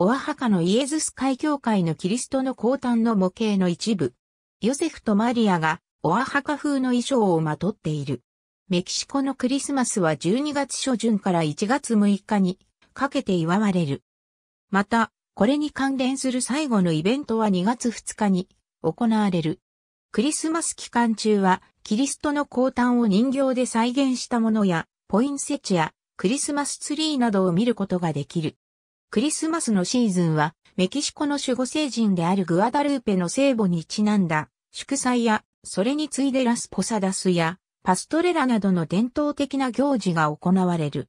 オアハカのイエズス会教会のキリストの降誕の模型の一部。ヨセフとマリアがオアハカ風の衣装をまとっている。メキシコのクリスマスは12月初旬から1月6日にかけて祝われる。また、これに関連する最後のイベントは2月2日に行われる。クリスマス期間中は、キリストの降誕を人形で再現したものや、ポインセチア、クリスマスツリーなどを見ることができる。クリスマスのシーズンは、メキシコの守護聖人であるグアダルーペの聖母にちなんだ、祝祭や、それに次いでラスポサダスや、パストレラなどの伝統的な行事が行われる。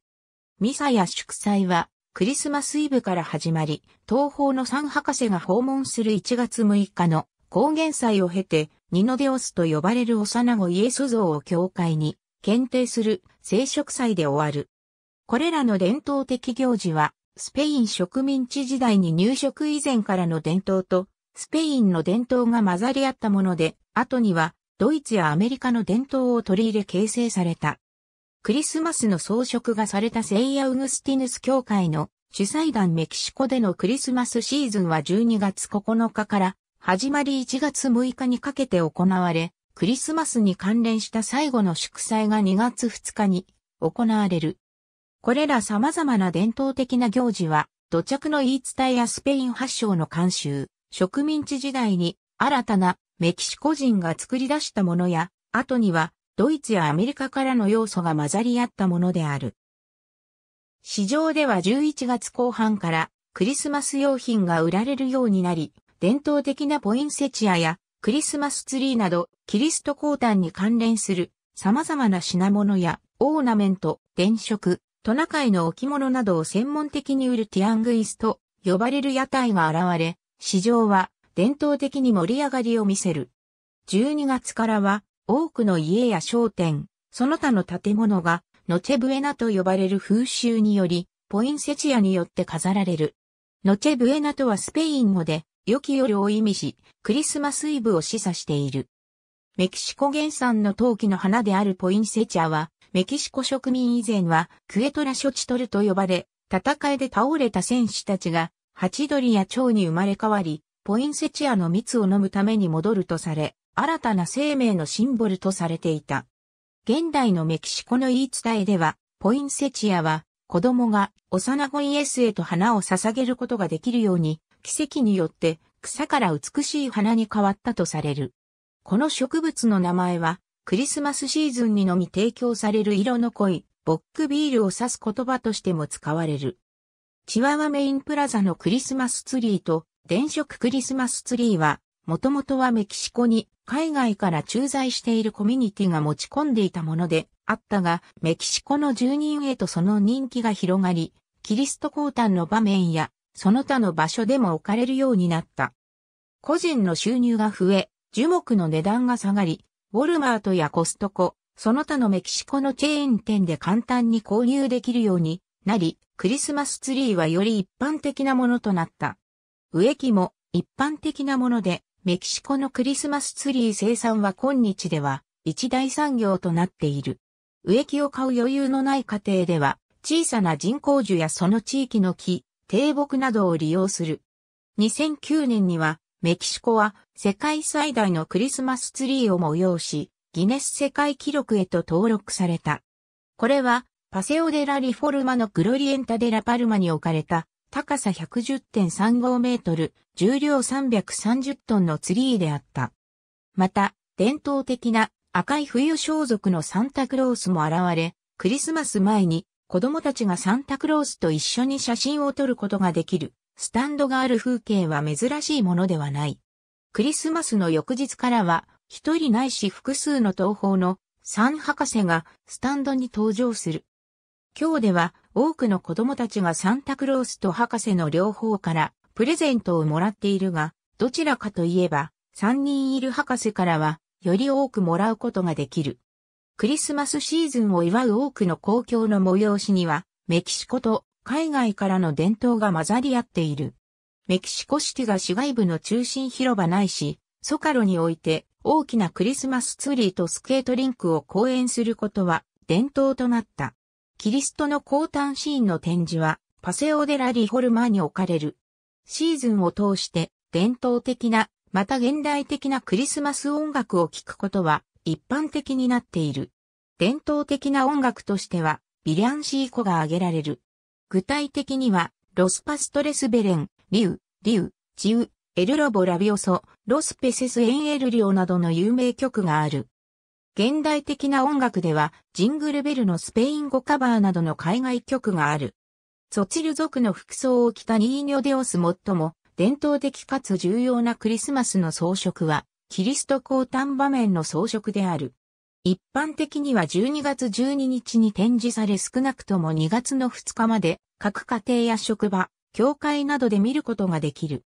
ミサや祝祭は、クリスマスイブから始まり、東方の三博士が訪問する1月6日の高原祭を経て、ニノデオスと呼ばれる幼子イエス像を教会に、検定する聖職祭で終わる。これらの伝統的行事は、スペイン植民地時代に入植以前からの伝統と、スペインの伝統が混ざり合ったもので、後には、ドイツやアメリカの伝統を取り入れ形成された。クリスマスの装飾がされた聖イアウグスティヌス教会の主催団メキシコでのクリスマスシーズンは12月9日から始まり1月6日にかけて行われ、クリスマスに関連した最後の祝祭が2月2日に行われる。これら様々な伝統的な行事は、土着の言い伝えやスペイン発祥の慣習、植民地時代に新たなメキシコ人が作り出したものや、後にはドイツやアメリカからの要素が混ざり合ったものである。市場では11月後半からクリスマス用品が売られるようになり、伝統的なポインセチアやクリスマスツリーなどキリスト降誕に関連する様々な品物やオーナメント、電飾、トナカイの置物などを専門的に売るティアングイスと呼ばれる屋台が現れ、市場は伝統的に盛り上がりを見せる。12月からは多くの家や商店、その他の建物がノチェブエナと呼ばれる風習により、ポインセチアによって飾られる。ノチェブエナとはスペイン語で、良き夜を意味し、クリスマスイブを示唆している。メキシコ原産の陶器の花であるポインセチアは、メキシコ植民以前はクエトラショチトルと呼ばれ、戦いで倒れた戦士たちが、ハチドリや蝶に生まれ変わり、ポインセチアの蜜を飲むために戻るとされ、新たな生命のシンボルとされていた。現代のメキシコの言い伝えでは、ポインセチアは、子供が幼子イエスへと花を捧げることができるように、奇跡によって草から美しい花に変わったとされる。この植物の名前は、クリスマスシーズンにのみ提供される色の濃い、ボックビールを指す言葉としても使われる。チワワメインプラザのクリスマスツリーと、電飾クリスマスツリーは、もともとはメキシコに海外から駐在しているコミュニティが持ち込んでいたものであったが、メキシコの住人へとその人気が広がり、キリスト降誕の場面や、その他の場所でも置かれるようになった。個人の収入が増え、樹木の値段が下がり、ウォルマートやコストコ、その他のメキシコのチェーン店で簡単に購入できるようになり、クリスマスツリーはより一般的なものとなった。植木も一般的なもので、メキシコのクリスマスツリー生産は今日では一大産業となっている。植木を買う余裕のない家庭では、小さな人工樹やその地域の木、低木などを利用する。2009年にはメキシコは世界最大のクリスマスツリーを催し、ギネス世界記録へと登録された。これは、パセオデラリフォルマのグロリエンタデラパルマに置かれた高さ110.35メートル、重量330トンのツリーであった。また、伝統的な赤い冬装束のサンタクロースも現れ、クリスマス前に子供たちがサンタクロースと一緒に写真を撮ることができるスタンドがある風景は珍しいものではない。クリスマスの翌日からは、一人ないし複数の東方の三博士がスタンドに登場する。今日では多くの子供たちがサンタクロースと博士の両方からプレゼントをもらっているが、どちらかといえば、三人いる博士からは、より多くもらうことができる。クリスマスシーズンを祝う多くの公共の催しには、メキシコと海外からの伝統が混ざり合っている。メキシコシティが市外部の中心広場ないし、ソカロにおいて大きなクリスマスツリーとスケートリンクを公演することは伝統となった。キリストの降誕シーンの展示はパセオデラリホルマーに置かれる。シーズンを通して伝統的な、また現代的なクリスマス音楽を聴くことは一般的になっている。伝統的な音楽としてはビリアンシーコが挙げられる。具体的には、ロスパストレスベレン、リュウ、リュウ、チウ、エルロボラビオソ、ロスペセスエンエルリオなどの有名曲がある。現代的な音楽では、ジングルベルのスペイン語カバーなどの海外曲がある。ソチル族の服装を着たニーニョデオス最も、伝統的かつ重要なクリスマスの装飾は、キリスト降誕場面の装飾である。一般的には12月12日に展示され少なくとも2月の2日まで各家庭や職場、教会などで見ることができる。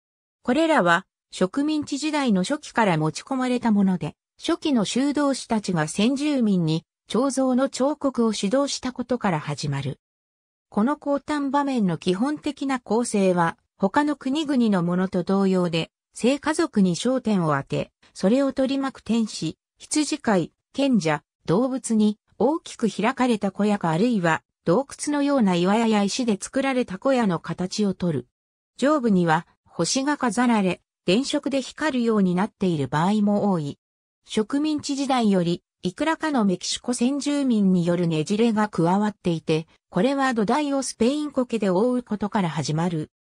これらは植民地時代の初期から持ち込まれたもので、初期の修道士たちが先住民に彫像の彫刻を指導したことから始まる。この交端場面の基本的な構成は他の国々のものと同様で、性家族に焦点を当て、それを取り巻く天使、羊飼い、賢者、動物に大きく開かれた小屋かあるいは洞窟のような岩屋や石で作られた小屋の形をとる。上部には星が飾られ、電飾で光るようになっている場合も多い。植民地時代より、いくらかのメキシコ先住民によるねじれが加わっていて、これは土台をスペイン苔で覆うことから始まる。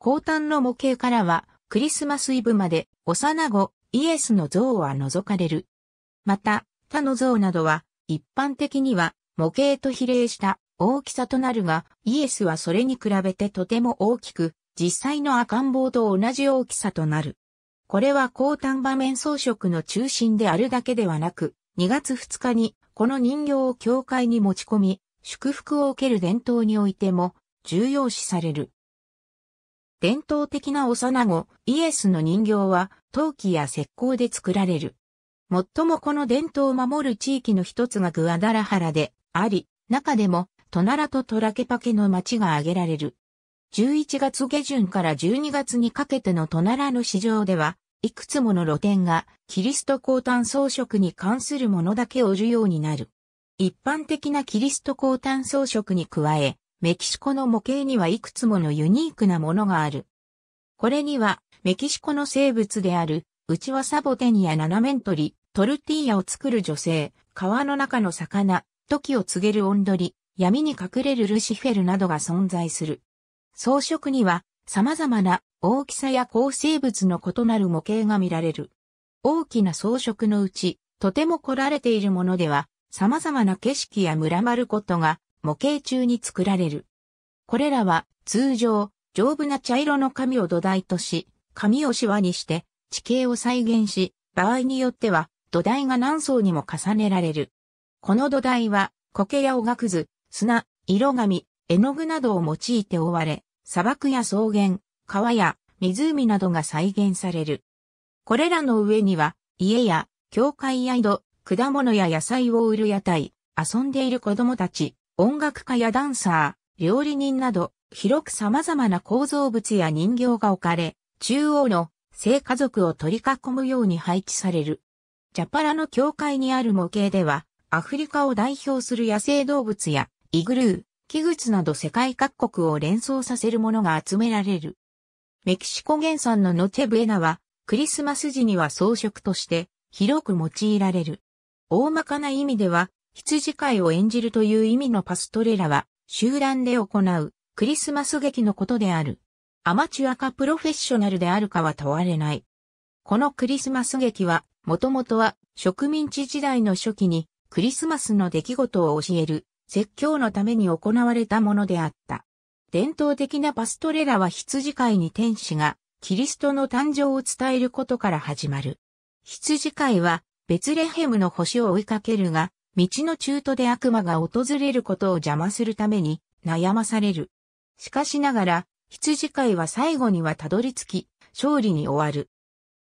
後端の模型からは、クリスマスイブまで、幼子、イエスの像は覗かれる。また、他の像などは、一般的には模型と比例した大きさとなるが、イエスはそれに比べてとても大きく、実際の赤ん坊と同じ大きさとなる。これは高端場面装飾の中心であるだけではなく、2月2日にこの人形を教会に持ち込み、祝福を受ける伝統においても重要視される。伝統的な幼子、イエスの人形は陶器や石膏で作られる。最もこの伝統を守る地域の一つがグアダラハラであり、中でもトナラとトラケパケの町が挙げられる。11月下旬から12月にかけてのトナラの市場では、いくつもの露店がキリスト高誕装飾に関するものだけを売るようになる。一般的なキリスト高誕装飾に加え、メキシコの模型にはいくつものユニークなものがある。これには、メキシコの生物であるうちはサボテンやナナメントルティーヤを作る女性、川の中の魚、時を告げるドリ、闇に隠れるルシフェルなどが存在する。装飾には様々な大きさや構成物の異なる模型が見られる。大きな装飾のうち、とても凝られているものでは、様々な景色や村まることが模型中に作られる。これらは通常、丈夫な茶色の紙を土台とし、紙をシワにして地形を再現し、場合によっては土台が何層にも重ねられる。この土台は苔やおがくず、砂、色紙、絵の具などを用いて覆われ、砂漠や草原、川や湖などが再現される。これらの上には家や教会や井戸、果物や野菜を売る屋台、遊んでいる子供たち、音楽家やダンサー、料理人など、広く様々な構造物や人形が置かれ、中央の性家族を取り囲むように配置される。ジャパラの境界にある模型では、アフリカを代表する野生動物や、イグルー、キグツなど世界各国を連想させるものが集められる。メキシコ原産のノチェブエナは、クリスマス時には装飾として広く用いられる。大まかな意味では、羊飼いを演じるという意味のパストレラは、集団で行うクリスマス劇のことである。アマチュアかプロフェッショナルであるかは問われない。このクリスマス劇は、もともとは植民地時代の初期にクリスマスの出来事を教える説教のために行われたものであった。伝統的なパストレラは羊飼いに天使がキリストの誕生を伝えることから始まる。羊飼いはベツレヘムの星を追いかけるが、道の中途で悪魔が訪れることを邪魔するために悩まされる。しかしながら羊飼いは最後にはたどり着き、勝利に終わる。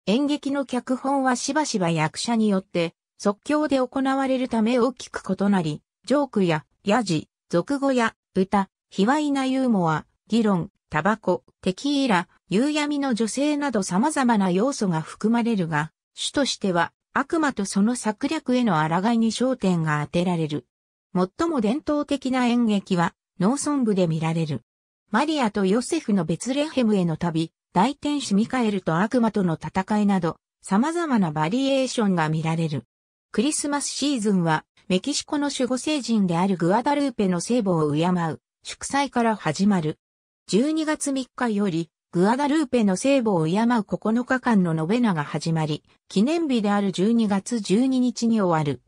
演劇の脚本はしばしば役者によって即興で行われるため大きく異なり、ジョークやヤジ、俗語や歌、卑猥なユーモア、議論、タバコ、テキーラ、夕闇の女性など様々な要素が含まれるが、主としては悪魔とその策略への抗いに焦点が当てられる。最も伝統的な演劇は農村部で見られる。マリアとヨセフのベツレヘムへの旅、大天使ミカエルと悪魔との戦いなど、様々なバリエーションが見られる。クリスマスシーズンは、メキシコの守護聖人であるグアダルーペの聖母を敬う、祝祭から始まる。12月3日より、グアダルーペの聖母を敬う9日間のノベナが始まり、記念日である12月12日に終わる。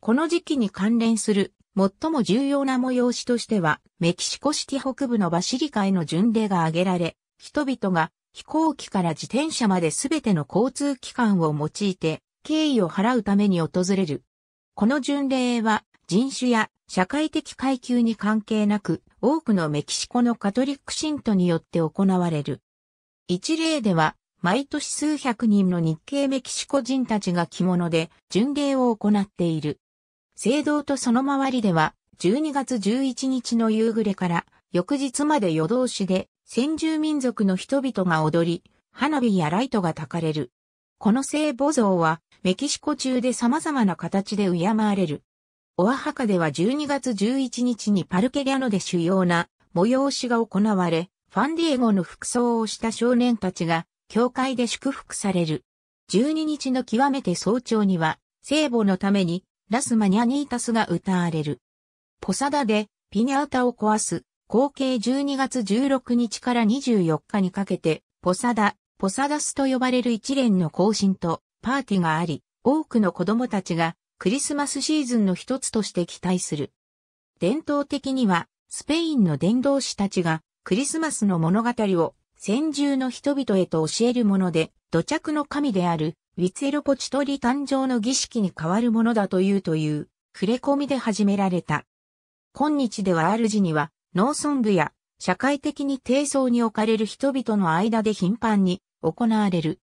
この時期に関連する最も重要な催しとしては、メキシコシティ北部のバシリカへの巡礼が挙げられ、人々が飛行機から自転車まで全ての交通機関を用いて、敬意を払うために訪れる。この巡礼は、人種や社会的階級に関係なく、多くのメキシコのカトリック信徒によって行われる。一例では、毎年数百人の日系メキシコ人たちが着物で巡礼を行っている。聖堂とその周りでは、12月11日の夕暮れから翌日まで夜通しで先住民族の人々が踊り、花火やライトが焚かれる。この聖母像はメキシコ中で様々な形で敬われる。オアハカでは12月11日にパルケリャノで主要な催しが行われ、ファンディエゴの服装をした少年たちが教会で祝福される。12日の極めて早朝には聖母のためにラスマニャニータスが歌われる。ポサダでピニャータを壊す、合計12月16日から24日にかけて、ポサダ、ポサダスと呼ばれる一連の行進とパーティーがあり、多くの子供たちがクリスマスシーズンの一つとして期待する。伝統的には、スペインの伝道師たちがクリスマスの物語を先住の人々へと教えるもので、土着の神であるリツェロポチトリ誕生の儀式に代わるものだというという、触れ込みで始められた。今日では主には、農村部や、社会的に低層に置かれる人々の間で頻繁に行われる。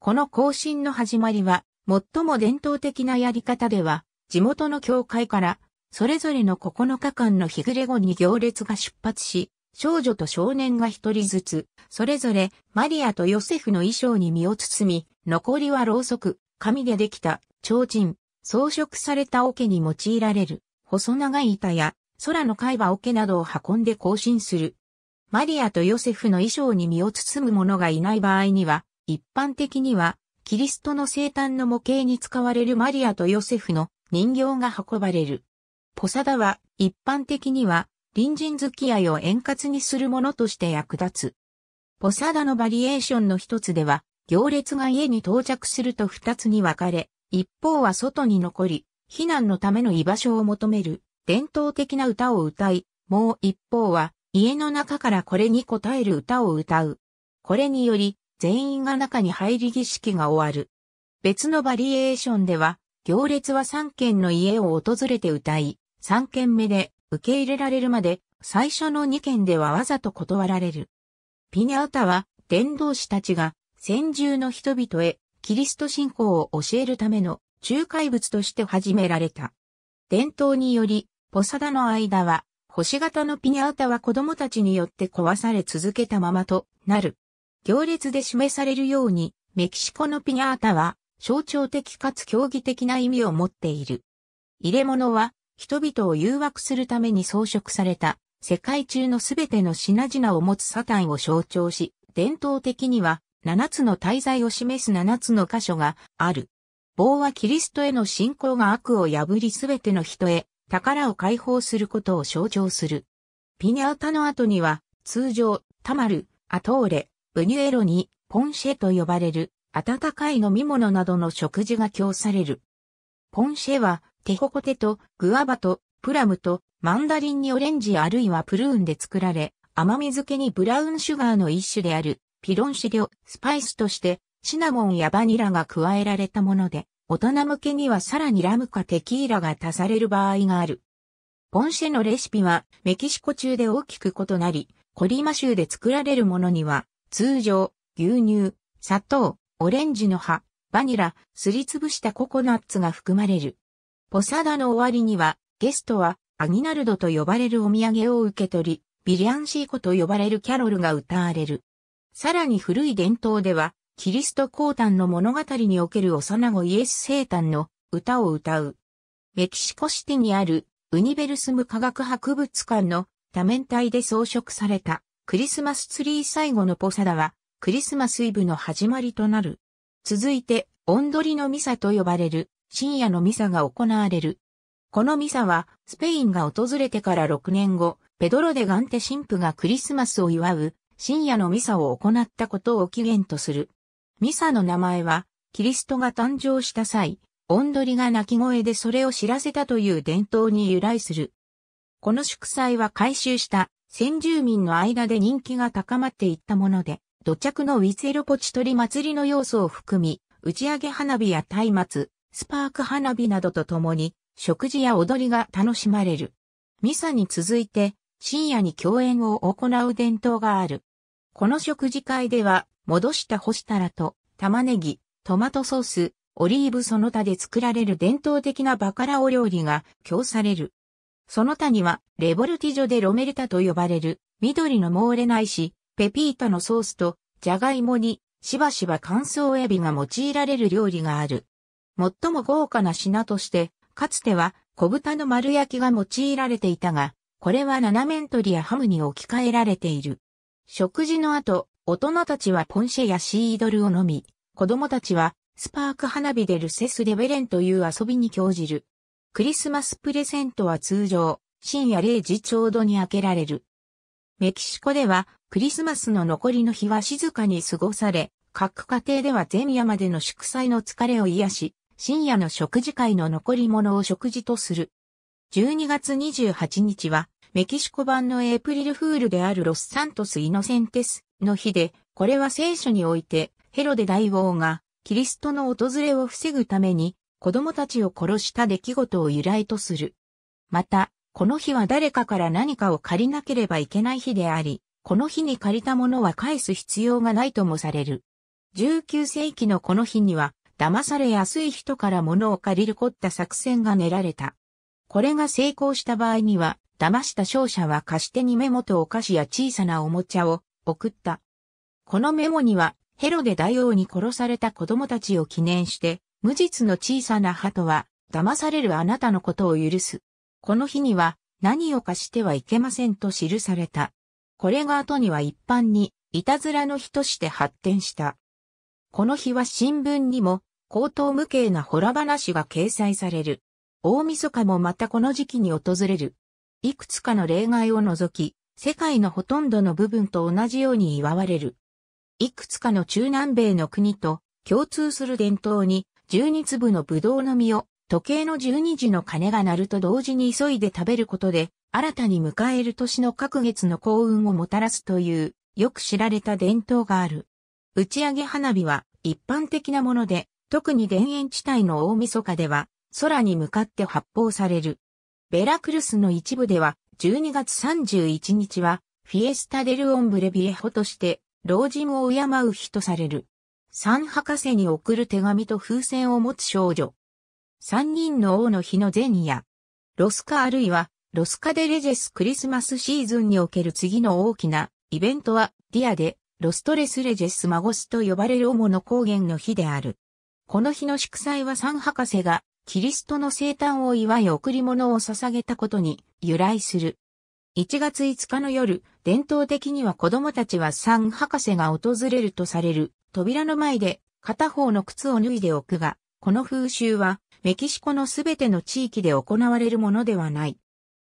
この行進の始まりは、最も伝統的なやり方では、地元の教会から、それぞれの9日間の日暮れ後に行列が出発し、少女と少年が一人ずつ、それぞれマリアとヨセフの衣装に身を包み、残りはろうそく、紙でできた、提灯、装飾された桶に用いられる、細長い板や、空の海馬桶などを運んで行進する。マリアとヨセフの衣装に身を包む者がいない場合には、一般的には、キリストの生誕の模型に使われるマリアとヨセフの人形が運ばれる。ポサダは一般的には隣人付き合いを円滑にするものとして役立つ。ポサダのバリエーションの一つでは、行列が家に到着すると二つに分かれ、一方は外に残り、避難のための居場所を求める伝統的な歌を歌い、もう一方は家の中からこれに応える歌を歌う。これにより全員が中に入り儀式が終わる。別のバリエーションでは、行列は3軒の家を訪れて歌い、3軒目で受け入れられるまで、最初の2件ではわざと断られる。ピニャータは、伝道師たちが、先住の人々へ、キリスト信仰を教えるための仲介物として始められた。伝統により、ポサダの間は、星型のピニャータは子供たちによって壊され続けたままとなる。行列で示されるように、メキシコのピニャータは、象徴的かつ競技的な意味を持っている。入れ物は、人々を誘惑するために装飾された、世界中のすべての品々を持つサタンを象徴し、伝統的には、七つの大罪を示す七つの箇所がある。棒はキリストへの信仰が悪を破りすべての人へ、宝を解放することを象徴する。ピニャータの後には、通常、タマル、アトーレ、ブニュエロに、ポンシェと呼ばれる、温かい飲み物などの食事が供される。ポンシェは、テホコテとグアバとプラムとマンダリンにオレンジあるいはプルーンで作られ、甘み漬けにブラウンシュガーの一種であるピロンシリョ、スパイスとしてシナモンやバニラが加えられたもので、大人向けにはさらにラムかテキーラが足される場合がある。ポンシェのレシピはメキシコ中で大きく異なり、コリマ州で作られるものには、通常、牛乳、砂糖、オレンジの葉、バニラ、すりつぶしたココナッツが含まれる。ポサダの終わりには、ゲストは、アギナルドと呼ばれるお土産を受け取り、ビリアンシーコと呼ばれるキャロルが歌われる。さらに古い伝統では、キリスト降誕の物語における幼子イエス生誕の歌を歌う。メキシコシティにあるウニベルスム科学博物館の多面体で装飾されたクリスマスツリー最後のポサダはクリスマスイブの始まりとなる。続いて、オンドリのミサと呼ばれる深夜のミサが行われる。このミサは、スペインが訪れてから6年後、ペドロデガンテ神父がクリスマスを祝う、深夜のミサを行ったことを起源とする。ミサの名前は、キリストが誕生した際、オンドリが鳴き声でそれを知らせたという伝統に由来する。この祝祭は改修した先住民の間で人気が高まっていったもので、土着のウィツェロポチトリ祭りの要素を含み、打ち上げ花火や松明、スパーク花火などとともに、食事や踊りが楽しまれる。ミサに続いて、深夜に共演を行う伝統がある。この食事会では、戻した干したらと、玉ねぎ、トマトソース、オリーブその他で作られる伝統的なバカラお料理が供される。その他には、レボルティジョでロメルタと呼ばれる、緑の猛ーレないし、ペピータのソースと、ジャガイモに、しばしば乾燥エビが用いられる料理がある。最も豪華な品として、かつては小豚の丸焼きが用いられていたが、これは七面鳥やハムに置き換えられている。食事の後、大人たちはポンシェやシードルを飲み、子供たちはスパーク花火でルセスレベレンという遊びに興じる。クリスマスプレゼントは通常、深夜0時ちょうどに開けられる。メキシコでは、クリスマスの残りの日は静かに過ごされ、各家庭では前夜までの祝祭の疲れを癒し、深夜の食事会の残り物を食事とする。12月28日は、メキシコ版のエイプリルフールであるロスサントス・イノセンテスの日で、これは聖書において、ヘロデ大王が、キリストの訪れを防ぐために、子供たちを殺した出来事を由来とする。また、この日は誰かから何かを借りなければいけない日であり、この日に借りたものは返す必要がないともされる。19世紀のこの日には、騙されやすい人から物を借りる凝った作戦が練られた。これが成功した場合には、騙した勝者は貸し手にメモとお菓子や小さなおもちゃを送った。このメモには、ヘロで大王に殺された子供たちを記念して、無実の小さな鳩は、騙されるあなたのことを許す。この日には、何を貸してはいけませんと記された。これが後には一般に、いたずらの日として発展した。この日は新聞にも、高等無形なホラ話が掲載される。大晦日もまたこの時期に訪れる。いくつかの例外を除き、世界のほとんどの部分と同じように祝われる。いくつかの中南米の国と共通する伝統に、12粒のぶどうの実を時計の12時の鐘が鳴ると同時に急いで食べることで、新たに迎える年の各月の幸運をもたらすという、よく知られた伝統がある。打ち上げ花火は一般的なもので、特に田園地帯の大晦日では空に向かって発砲される。ベラクルスの一部では12月31日はフィエスタデルオンブレビエホとして老人を敬う日とされる。三博士に送る手紙と風船を持つ少女。三人の王の日の前夜。ロスカあるいはロスカデレジェスクリスマスシーズンにおける次の大きなイベントはディアでロストレスレジェスマゴスと呼ばれる主の高原の日である。この日の祝祭はサン博士がキリストの生誕を祝い贈り物を捧げたことに由来する。1月5日の夜、伝統的には子供たちはサン博士が訪れるとされる扉の前で片方の靴を脱いでおくが、この風習はメキシコのすべての地域で行われるものではない。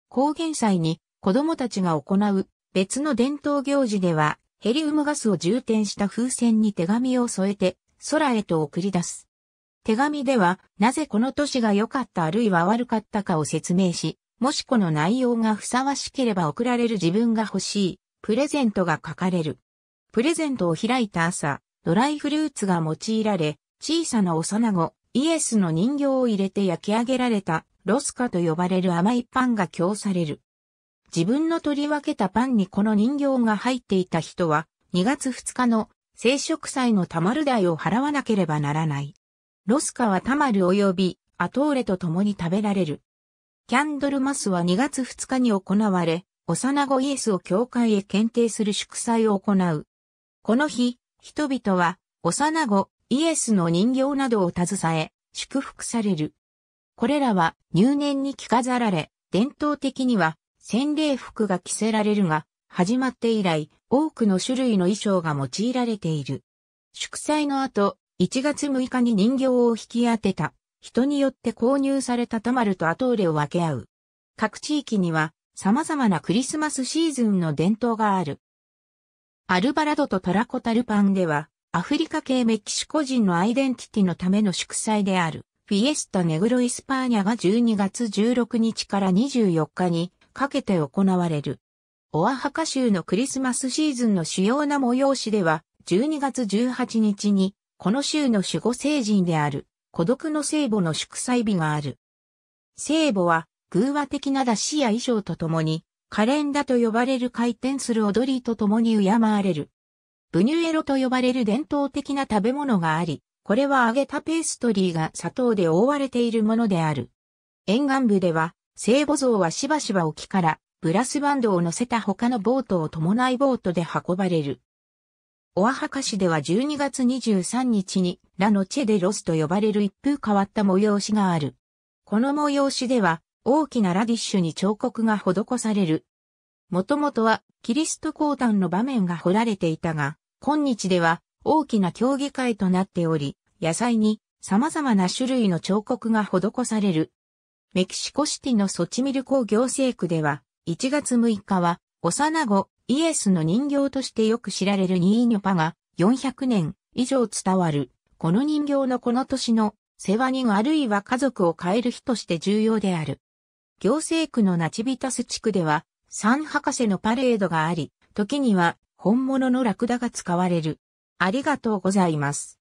高原祭に子供たちが行う別の伝統行事ではヘリウムガスを充填した風船に手紙を添えて空へと送り出す。手紙では、なぜこの都市が良かったあるいは悪かったかを説明し、もしこの内容がふさわしければ送られる自分が欲しい、プレゼントが書かれる。プレゼントを開いた朝、ドライフルーツが用いられ、小さな幼子、イエスの人形を入れて焼き上げられた、ロスカと呼ばれる甘いパンが供される。自分の取り分けたパンにこの人形が入っていた人は、2月2日の聖職祭のタマル代を払わなければならない。ロスカはタマル及びアトーレと共に食べられる。キャンドルマスは2月2日に行われ、幼子イエスを教会へ検定する祝祭を行う。この日、人々は幼子イエスの人形などを携え、祝福される。これらは入念に着飾られ、伝統的には洗礼服が着せられるが、始まって以来、多くの種類の衣装が用いられている。祝祭の後、1月6日に人形を引き当てた、人によって購入されたタマルとアトーレを分け合う。各地域には、様々なクリスマスシーズンの伝統がある。アルバラドとトラコタルパンでは、アフリカ系メキシコ人のアイデンティティのための祝祭である、フィエスタネグロイスパーニャが12月16日から24日にかけて行われる。オアハカ州のクリスマスシーズンの主要な催しでは、12月18日に、この州の守護聖人である、孤独の聖母の祝祭日がある。聖母は、偶話的な出しや衣装とともに、カレンダと呼ばれる回転する踊りとともに敬われる。ブニュエロと呼ばれる伝統的な食べ物があり、これは揚げたペーストリーが砂糖で覆われているものである。沿岸部では、聖母像はしばしば沖からブラスバンドを乗せた他のボートを伴いボートで運ばれる。オアハカ市では12月23日にラノチェデロスと呼ばれる一風変わった催しがある。この催しでは大きなラディッシュに彫刻が施される。もともとはキリスト降誕の場面が彫られていたが、今日では大きな競技会となっており、野菜に様々な種類の彫刻が施される。メキシコシティのソチミル工行政区では、1月6日は、幼子、イエスの人形としてよく知られるニーニョパが、400年以上伝わる、この人形のこの年の、世話人あるいは家族を変える日として重要である。行政区のナチビタス地区では、三博士のパレードがあり、時には本物のラクダが使われる。ありがとうございます。